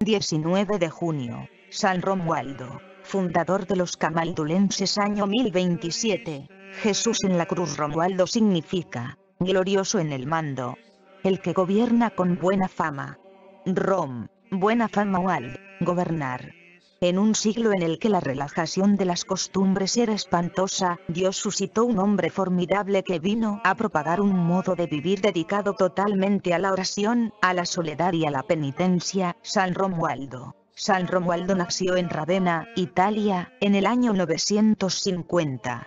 19 de junio, San Romualdo, fundador de los camaldulenses año 1027. Jesús en la cruz Romualdo significa, glorioso en el mando, el que gobierna con buena fama. Rom, buena fama o al, gobernar. En un siglo en el que la relajación de las costumbres era espantosa, Dios suscitó un hombre formidable que vino a propagar un modo de vivir dedicado totalmente a la oración, a la soledad y a la penitencia, San Romualdo. San Romualdo nació en Ravenna, Italia, en el año 950.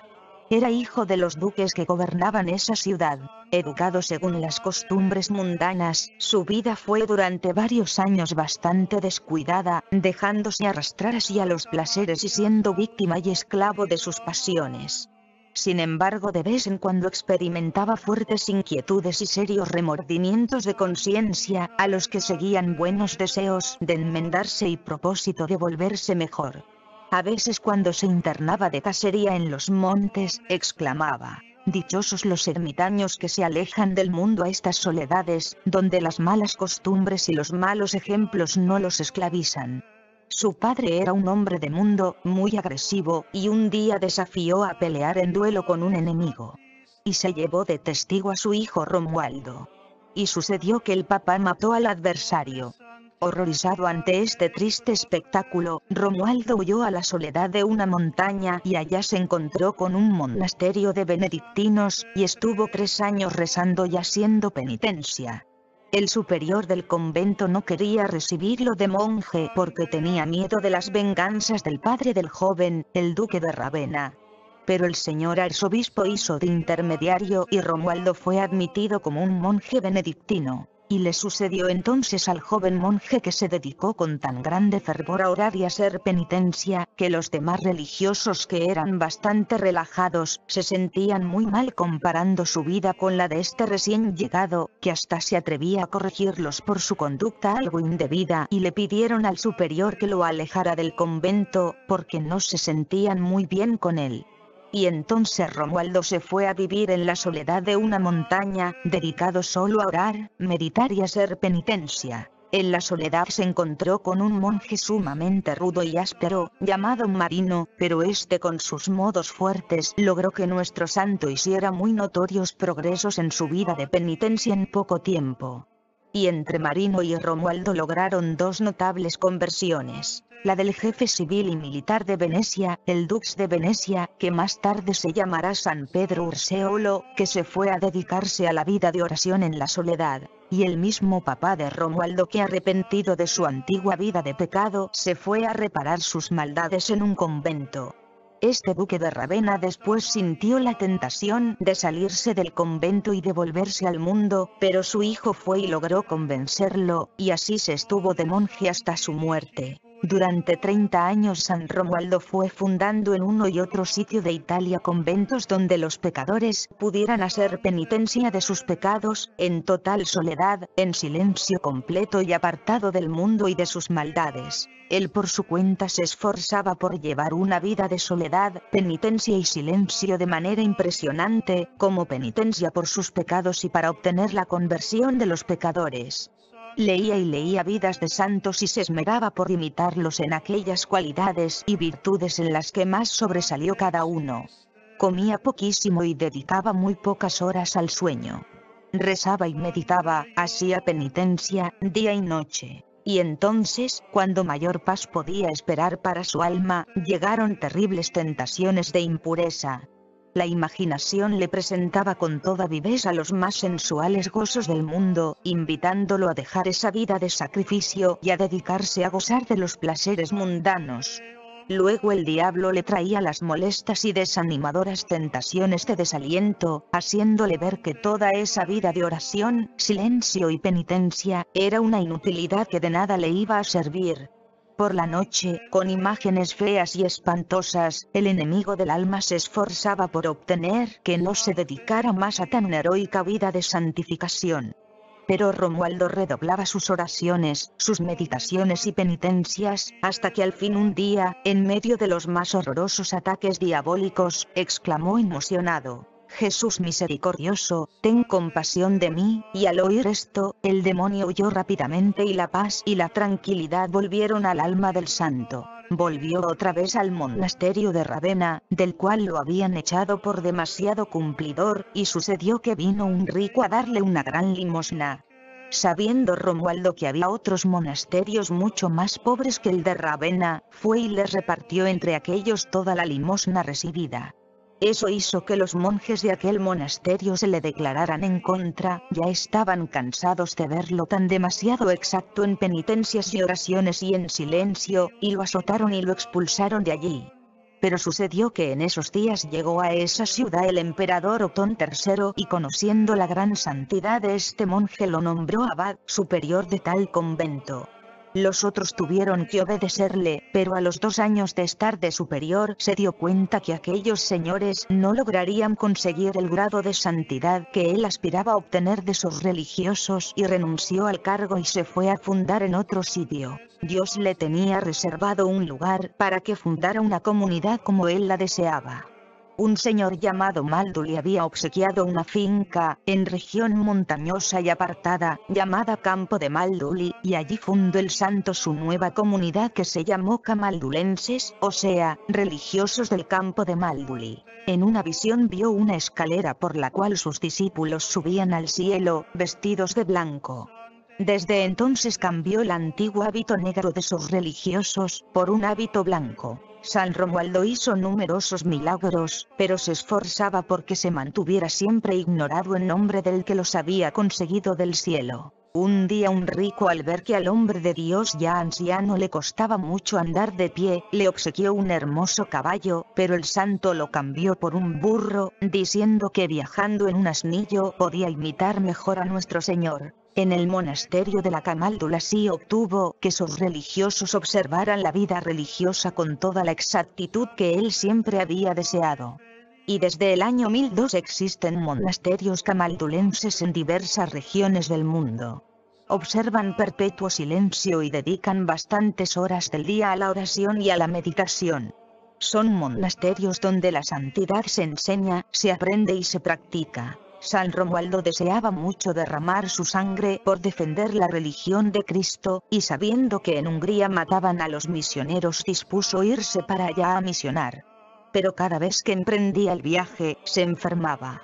Era hijo de los duques que gobernaban esa ciudad. Educado según las costumbres mundanas, su vida fue durante varios años bastante descuidada, dejándose arrastrar a los placeres y siendo víctima y esclavo de sus pasiones. Sin embargo de vez en cuando experimentaba fuertes inquietudes y serios remordimientos de conciencia, a los que seguían buenos deseos de enmendarse y propósito de volverse mejor. A veces cuando se internaba de casería en los montes, exclamaba, Dichosos los ermitaños que se alejan del mundo a estas soledades, donde las malas costumbres y los malos ejemplos no los esclavizan. Su padre era un hombre de mundo, muy agresivo, y un día desafió a pelear en duelo con un enemigo. Y se llevó de testigo a su hijo Romualdo. Y sucedió que el papá mató al adversario, Horrorizado ante este triste espectáculo, Romualdo huyó a la soledad de una montaña y allá se encontró con un monasterio de benedictinos, y estuvo tres años rezando y haciendo penitencia. El superior del convento no quería recibirlo de monje porque tenía miedo de las venganzas del padre del joven, el duque de Ravenna. Pero el señor arzobispo hizo de intermediario y Romualdo fue admitido como un monje benedictino. Y le sucedió entonces al joven monje que se dedicó con tan grande fervor a orar y a hacer penitencia, que los demás religiosos que eran bastante relajados, se sentían muy mal comparando su vida con la de este recién llegado, que hasta se atrevía a corregirlos por su conducta algo indebida y le pidieron al superior que lo alejara del convento, porque no se sentían muy bien con él y entonces Romualdo se fue a vivir en la soledad de una montaña, dedicado solo a orar, meditar y hacer penitencia. En la soledad se encontró con un monje sumamente rudo y áspero, llamado Marino, pero este con sus modos fuertes logró que nuestro santo hiciera muy notorios progresos en su vida de penitencia en poco tiempo y entre Marino y Romualdo lograron dos notables conversiones, la del jefe civil y militar de Venecia, el Dux de Venecia, que más tarde se llamará San Pedro Urseolo, que se fue a dedicarse a la vida de oración en la soledad, y el mismo papá de Romualdo que arrepentido de su antigua vida de pecado se fue a reparar sus maldades en un convento. Este duque de Ravenna después sintió la tentación de salirse del convento y devolverse al mundo, pero su hijo fue y logró convencerlo, y así se estuvo de monje hasta su muerte. Durante 30 años San Romualdo fue fundando en uno y otro sitio de Italia conventos donde los pecadores pudieran hacer penitencia de sus pecados, en total soledad, en silencio completo y apartado del mundo y de sus maldades. Él por su cuenta se esforzaba por llevar una vida de soledad, penitencia y silencio de manera impresionante, como penitencia por sus pecados y para obtener la conversión de los pecadores. Leía y leía vidas de santos y se esmeraba por imitarlos en aquellas cualidades y virtudes en las que más sobresalió cada uno. Comía poquísimo y dedicaba muy pocas horas al sueño. Rezaba y meditaba, hacía penitencia, día y noche. Y entonces, cuando mayor paz podía esperar para su alma, llegaron terribles tentaciones de impureza, la imaginación le presentaba con toda viveza los más sensuales gozos del mundo, invitándolo a dejar esa vida de sacrificio y a dedicarse a gozar de los placeres mundanos. Luego el diablo le traía las molestas y desanimadoras tentaciones de desaliento, haciéndole ver que toda esa vida de oración, silencio y penitencia, era una inutilidad que de nada le iba a servir, por la noche, con imágenes feas y espantosas, el enemigo del alma se esforzaba por obtener que no se dedicara más a tan heroica vida de santificación. Pero Romualdo redoblaba sus oraciones, sus meditaciones y penitencias, hasta que al fin un día, en medio de los más horrorosos ataques diabólicos, exclamó emocionado, Jesús misericordioso, ten compasión de mí, y al oír esto, el demonio huyó rápidamente y la paz y la tranquilidad volvieron al alma del santo. Volvió otra vez al monasterio de Ravenna, del cual lo habían echado por demasiado cumplidor, y sucedió que vino un rico a darle una gran limosna, Sabiendo Romualdo que había otros monasterios mucho más pobres que el de Ravenna, fue y les repartió entre aquellos toda la limosna recibida. Eso hizo que los monjes de aquel monasterio se le declararan en contra, ya estaban cansados de verlo tan demasiado exacto en penitencias y oraciones y en silencio, y lo azotaron y lo expulsaron de allí. Pero sucedió que en esos días llegó a esa ciudad el emperador Otón III y conociendo la gran santidad de este monje lo nombró abad superior de tal convento. Los otros tuvieron que obedecerle, pero a los dos años de estar de superior se dio cuenta que aquellos señores no lograrían conseguir el grado de santidad que él aspiraba a obtener de sus religiosos y renunció al cargo y se fue a fundar en otro sitio. Dios le tenía reservado un lugar para que fundara una comunidad como él la deseaba un señor llamado Malduli había obsequiado una finca, en región montañosa y apartada, llamada Campo de Malduli, y allí fundó el santo su nueva comunidad que se llamó Camaldulenses, o sea, religiosos del campo de Malduli. En una visión vio una escalera por la cual sus discípulos subían al cielo, vestidos de blanco. Desde entonces cambió el antiguo hábito negro de sus religiosos, por un hábito blanco. San Romualdo hizo numerosos milagros, pero se esforzaba porque se mantuviera siempre ignorado en nombre del que los había conseguido del cielo. Un día un rico al ver que al hombre de Dios ya anciano le costaba mucho andar de pie, le obsequió un hermoso caballo, pero el santo lo cambió por un burro, diciendo que viajando en un asnillo podía imitar mejor a nuestro Señor. En el monasterio de la Camaldula sí obtuvo que sus religiosos observaran la vida religiosa con toda la exactitud que él siempre había deseado. Y desde el año 1002 existen monasterios camaldulenses en diversas regiones del mundo observan perpetuo silencio y dedican bastantes horas del día a la oración y a la meditación. Son monasterios donde la santidad se enseña, se aprende y se practica. San Romualdo deseaba mucho derramar su sangre por defender la religión de Cristo, y sabiendo que en Hungría mataban a los misioneros dispuso irse para allá a misionar. Pero cada vez que emprendía el viaje, se enfermaba.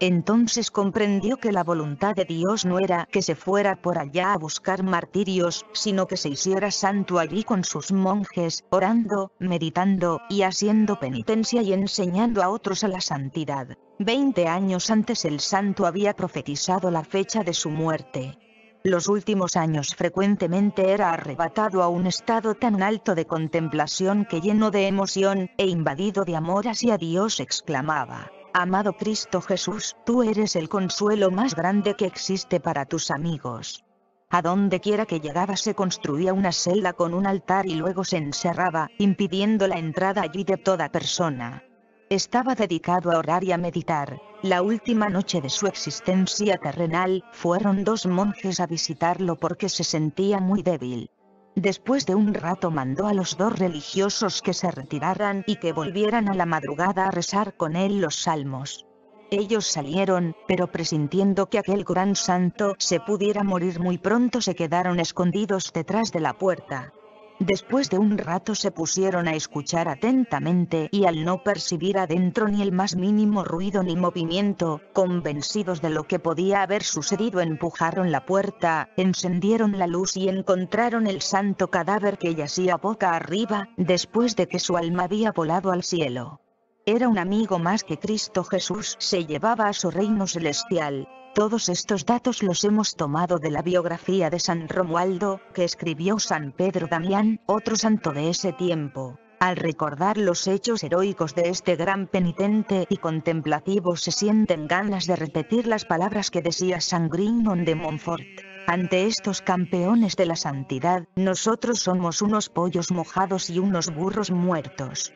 Entonces comprendió que la voluntad de Dios no era que se fuera por allá a buscar martirios, sino que se hiciera santo allí con sus monjes, orando, meditando, y haciendo penitencia y enseñando a otros a la santidad. Veinte años antes el santo había profetizado la fecha de su muerte. Los últimos años frecuentemente era arrebatado a un estado tan alto de contemplación que lleno de emoción e invadido de amor hacia Dios exclamaba, Amado Cristo Jesús, tú eres el consuelo más grande que existe para tus amigos. A donde quiera que llegaba se construía una celda con un altar y luego se encerraba, impidiendo la entrada allí de toda persona. Estaba dedicado a orar y a meditar. La última noche de su existencia terrenal, fueron dos monjes a visitarlo porque se sentía muy débil. Después de un rato mandó a los dos religiosos que se retiraran y que volvieran a la madrugada a rezar con él los salmos. Ellos salieron, pero presintiendo que aquel gran santo se pudiera morir muy pronto se quedaron escondidos detrás de la puerta. Después de un rato se pusieron a escuchar atentamente y al no percibir adentro ni el más mínimo ruido ni movimiento, convencidos de lo que podía haber sucedido empujaron la puerta, encendieron la luz y encontraron el santo cadáver que yacía boca arriba, después de que su alma había volado al cielo. Era un amigo más que Cristo Jesús se llevaba a su reino celestial, todos estos datos los hemos tomado de la biografía de San Romualdo, que escribió San Pedro Damián, otro santo de ese tiempo. Al recordar los hechos heroicos de este gran penitente y contemplativo se sienten ganas de repetir las palabras que decía San Grignon de Montfort. Ante estos campeones de la santidad, nosotros somos unos pollos mojados y unos burros muertos.